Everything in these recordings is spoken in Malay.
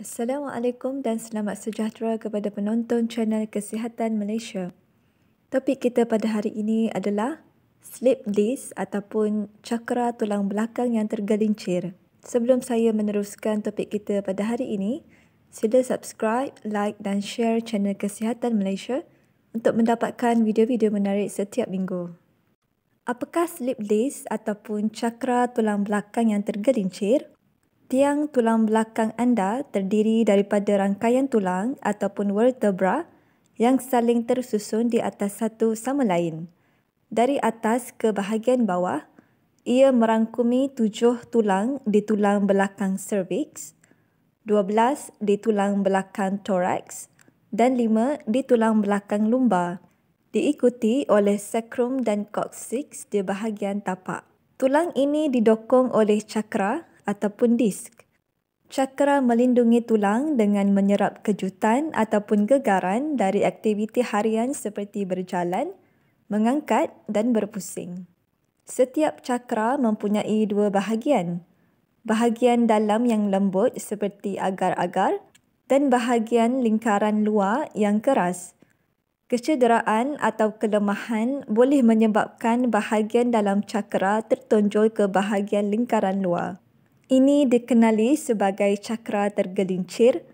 Assalamualaikum dan selamat sejahtera kepada penonton channel Kesihatan Malaysia. Topik kita pada hari ini adalah slip disc ataupun cakra tulang belakang yang tergelincir. Sebelum saya meneruskan topik kita pada hari ini, sila subscribe, like dan share channel Kesihatan Malaysia untuk mendapatkan video-video menarik setiap minggu. Apakah slip disc ataupun cakra tulang belakang yang tergelincir? Tiang tulang belakang anda terdiri daripada rangkaian tulang ataupun vertebra yang saling tersusun di atas satu sama lain. Dari atas ke bahagian bawah, ia merangkumi tujuh tulang di tulang belakang cervix, dua belas di tulang belakang thorax dan lima di tulang belakang lumbar diikuti oleh sacrum dan coccyx di bahagian tapak. Tulang ini didokong oleh cakra ataupun disk. Cakera melindungi tulang dengan menyerap kejutan ataupun gegaran dari aktiviti harian seperti berjalan, mengangkat dan berpusing. Setiap cakera mempunyai dua bahagian. Bahagian dalam yang lembut seperti agar-agar dan bahagian lingkaran luar yang keras. Kecederaan atau kelemahan boleh menyebabkan bahagian dalam cakera tertonjol ke bahagian lingkaran luar. Ini dikenali sebagai cakra tergelincir,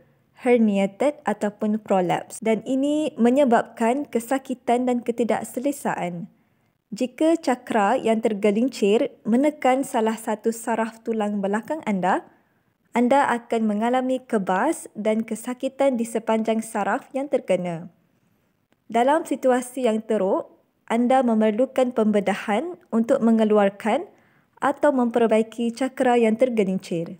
herniated ataupun prolapse dan ini menyebabkan kesakitan dan ketidakselesaan. Jika cakra yang tergelincir menekan salah satu saraf tulang belakang anda, anda akan mengalami kebas dan kesakitan di sepanjang saraf yang terkena. Dalam situasi yang teruk, anda memerlukan pembedahan untuk mengeluarkan atau memperbaiki cakera yang tergelincir.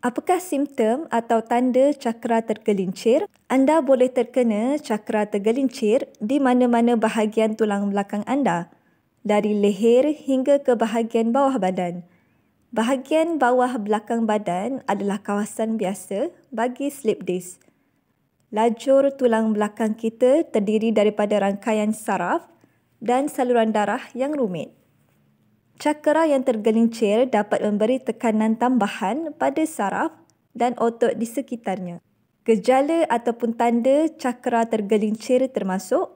Apakah simptom atau tanda cakera tergelincir? Anda boleh terkena cakera tergelincir di mana-mana bahagian tulang belakang anda, dari leher hingga ke bahagian bawah badan. Bahagian bawah belakang badan adalah kawasan biasa bagi slip disk. Lajur tulang belakang kita terdiri daripada rangkaian saraf dan saluran darah yang rumit cakera yang tergelincir dapat memberi tekanan tambahan pada saraf dan otot di sekitarnya. Gejala ataupun tanda cakera tergelincir termasuk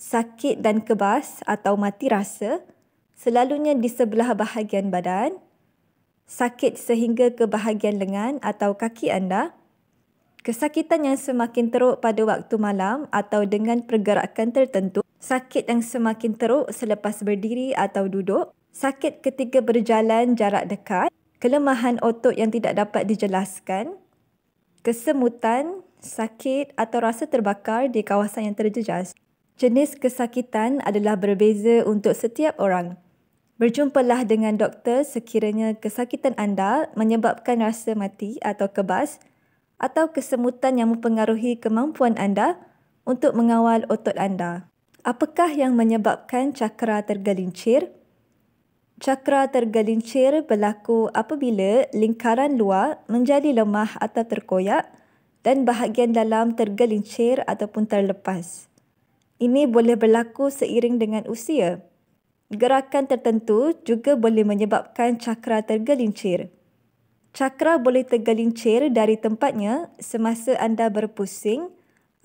sakit dan kebas atau mati rasa selalunya di sebelah bahagian badan, sakit sehingga ke bahagian lengan atau kaki anda, kesakitan yang semakin teruk pada waktu malam atau dengan pergerakan tertentu, sakit yang semakin teruk selepas berdiri atau duduk, sakit ketika berjalan jarak dekat, kelemahan otot yang tidak dapat dijelaskan, kesemutan, sakit atau rasa terbakar di kawasan yang terjejas. Jenis kesakitan adalah berbeza untuk setiap orang. Berjumpalah dengan doktor sekiranya kesakitan anda menyebabkan rasa mati atau kebas atau kesemutan yang mempengaruhi kemampuan anda untuk mengawal otot anda. Apakah yang menyebabkan cakera tergelincir? Cakra tergelincir berlaku apabila lingkaran luar menjadi lemah atau terkoyak dan bahagian dalam tergelincir ataupun terlepas. Ini boleh berlaku seiring dengan usia. Gerakan tertentu juga boleh menyebabkan cakra tergelincir. Cakra boleh tergelincir dari tempatnya semasa anda berpusing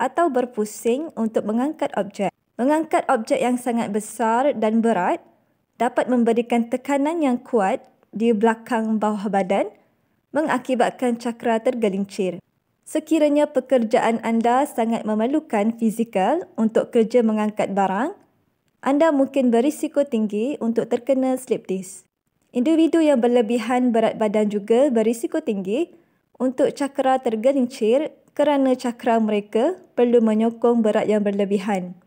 atau berpusing untuk mengangkat objek. Mengangkat objek yang sangat besar dan berat dapat memberikan tekanan yang kuat di belakang bawah badan mengakibatkan cakra tergelincir. Sekiranya pekerjaan anda sangat memerlukan fizikal untuk kerja mengangkat barang, anda mungkin berisiko tinggi untuk terkena slip disk. Individu yang berlebihan berat badan juga berisiko tinggi untuk cakra tergelincir kerana cakra mereka perlu menyokong berat yang berlebihan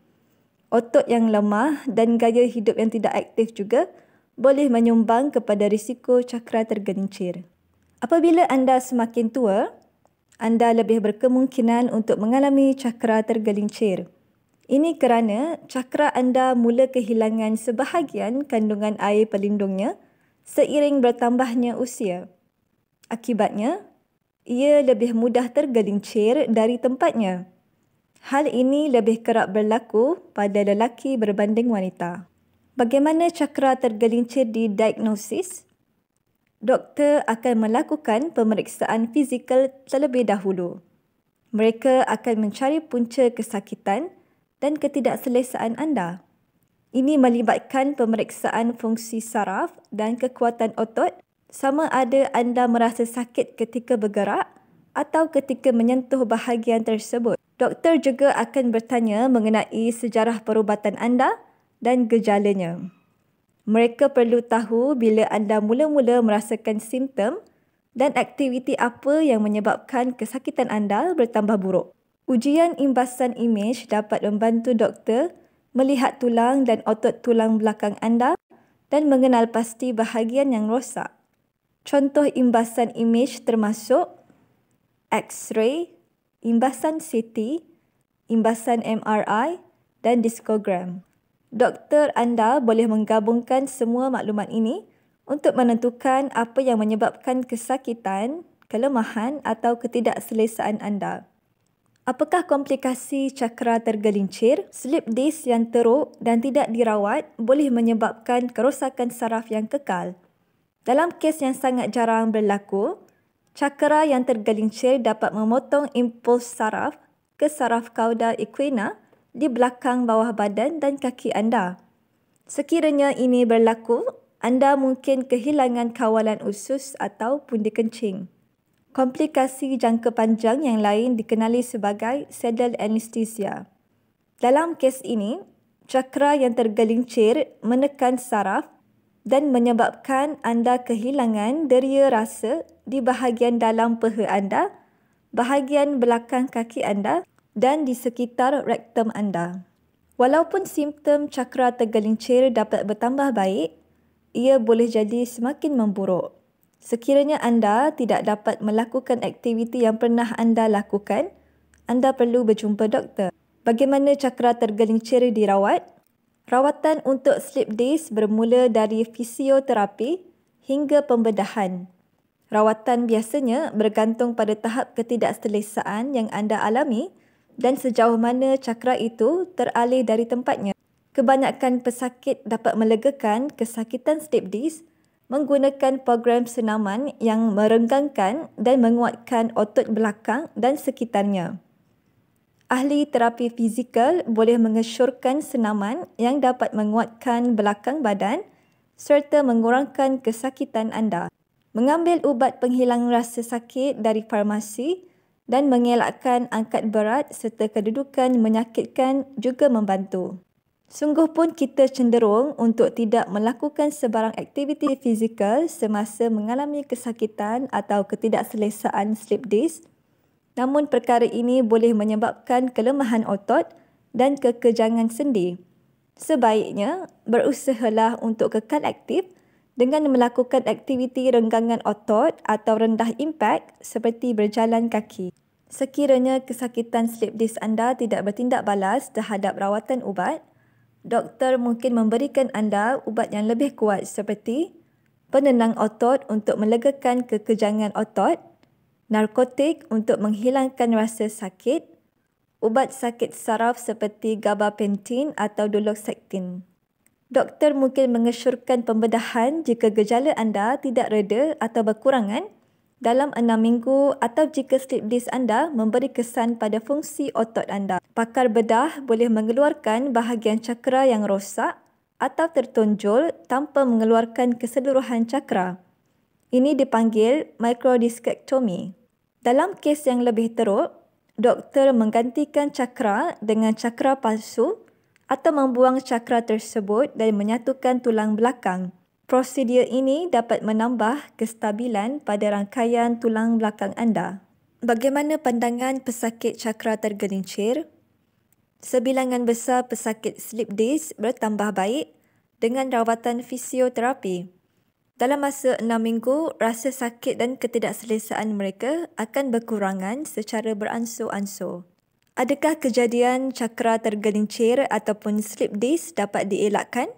otot yang lemah dan gaya hidup yang tidak aktif juga boleh menyumbang kepada risiko cakra tergencir. Apabila anda semakin tua, anda lebih berkemungkinan untuk mengalami cakra tergelincir. Ini kerana cakra anda mula kehilangan sebahagian kandungan air pelindungnya seiring bertambahnya usia. Akibatnya, ia lebih mudah tergelincir dari tempatnya. Hal ini lebih kerap berlaku pada lelaki berbanding wanita. Bagaimana cakra tergelincir di diagnosis? Doktor akan melakukan pemeriksaan fizikal terlebih dahulu. Mereka akan mencari punca kesakitan dan ketidakselesaan anda. Ini melibatkan pemeriksaan fungsi saraf dan kekuatan otot sama ada anda merasa sakit ketika bergerak atau ketika menyentuh bahagian tersebut doktor juga akan bertanya mengenai sejarah perubatan anda dan gejalanya. Mereka perlu tahu bila anda mula-mula merasakan simptom dan aktiviti apa yang menyebabkan kesakitan anda bertambah buruk. Ujian imbasan imej dapat membantu doktor melihat tulang dan otot tulang belakang anda dan mengenal pasti bahagian yang rosak. Contoh imbasan imej termasuk X-ray, imbasan CT, imbasan MRI dan diskogram. Doktor anda boleh menggabungkan semua maklumat ini untuk menentukan apa yang menyebabkan kesakitan, kelemahan atau ketidakselesaan anda. Apakah komplikasi cakera tergelincir, slip disk yang teruk dan tidak dirawat boleh menyebabkan kerosakan saraf yang kekal? Dalam kes yang sangat jarang berlaku, Cakera yang tergelincir dapat memotong impuls saraf ke saraf kauda equina di belakang bawah badan dan kaki anda. Sekiranya ini berlaku, anda mungkin kehilangan kawalan usus atau pundi kencing. Komplikasi jangka panjang yang lain dikenali sebagai sedal anestesia. Dalam kes ini, cakera yang tergelincir menekan saraf dan menyebabkan anda kehilangan deria rasa di bahagian dalam peha anda, bahagian belakang kaki anda dan di sekitar rektum anda. Walaupun simptom cakra tergelincir dapat bertambah baik, ia boleh jadi semakin memburuk. Sekiranya anda tidak dapat melakukan aktiviti yang pernah anda lakukan, anda perlu berjumpa doktor. Bagaimana cakra tergelincir dirawat? Rawatan untuk sleep days bermula dari fisioterapi hingga pembedahan. Rawatan biasanya bergantung pada tahap ketidakselesaan yang anda alami dan sejauh mana cakra itu teralih dari tempatnya. Kebanyakan pesakit dapat melegakan kesakitan slip disk menggunakan program senaman yang merenggangkan dan menguatkan otot belakang dan sekitarnya. Ahli terapi fizikal boleh mengesyorkan senaman yang dapat menguatkan belakang badan serta mengurangkan kesakitan anda mengambil ubat penghilang rasa sakit dari farmasi dan mengelakkan angkat berat serta kedudukan menyakitkan juga membantu. Sungguh pun kita cenderung untuk tidak melakukan sebarang aktiviti fizikal semasa mengalami kesakitan atau ketidakselesaan slip disk. Namun perkara ini boleh menyebabkan kelemahan otot dan kekejangan sendi. Sebaiknya, berusahalah untuk kekal aktif dengan melakukan aktiviti renggangan otot atau rendah impak seperti berjalan kaki. Sekiranya kesakitan slip disc anda tidak bertindak balas terhadap rawatan ubat, doktor mungkin memberikan anda ubat yang lebih kuat seperti penenang otot untuk melegakan kekejangan otot, narkotik untuk menghilangkan rasa sakit, ubat sakit saraf seperti gabapentin atau duloxetine. Doktor mungkin mengesyorkan pembedahan jika gejala anda tidak reda atau berkurangan dalam enam minggu atau jika slip disk anda memberi kesan pada fungsi otot anda. Pakar bedah boleh mengeluarkan bahagian cakera yang rosak atau tertonjol tanpa mengeluarkan keseluruhan cakera. Ini dipanggil microdiscectomy. Dalam kes yang lebih teruk, doktor menggantikan cakera dengan cakera palsu atau membuang cakra tersebut dan menyatukan tulang belakang. Prosedur ini dapat menambah kestabilan pada rangkaian tulang belakang anda. Bagaimana pandangan pesakit cakra tergelincir? Sebilangan besar pesakit slip disc bertambah baik dengan rawatan fisioterapi. Dalam masa enam minggu, rasa sakit dan ketidakselesaan mereka akan berkurangan secara beransur-ansur. Adakah kejadian cakra tergelincir ataupun slip disc dapat dielakkan?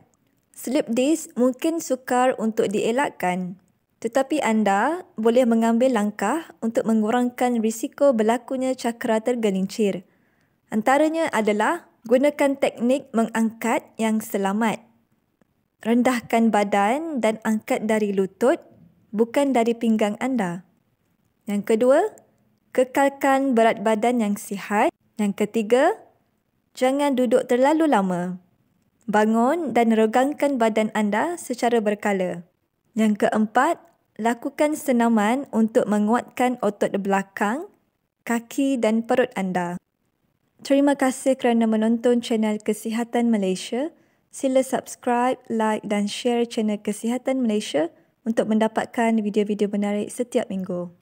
Slip disc mungkin sukar untuk dielakkan. Tetapi anda boleh mengambil langkah untuk mengurangkan risiko berlakunya cakra tergelincir. Antaranya adalah gunakan teknik mengangkat yang selamat. Rendahkan badan dan angkat dari lutut bukan dari pinggang anda. Yang kedua, kekalkan berat badan yang sihat yang ketiga, jangan duduk terlalu lama. Bangun dan regangkan badan anda secara berkala. Yang keempat, lakukan senaman untuk menguatkan otot belakang, kaki dan perut anda. Terima kasih kerana menonton channel Kesihatan Malaysia. Sila subscribe, like dan share channel Kesihatan Malaysia untuk mendapatkan video-video menarik setiap minggu.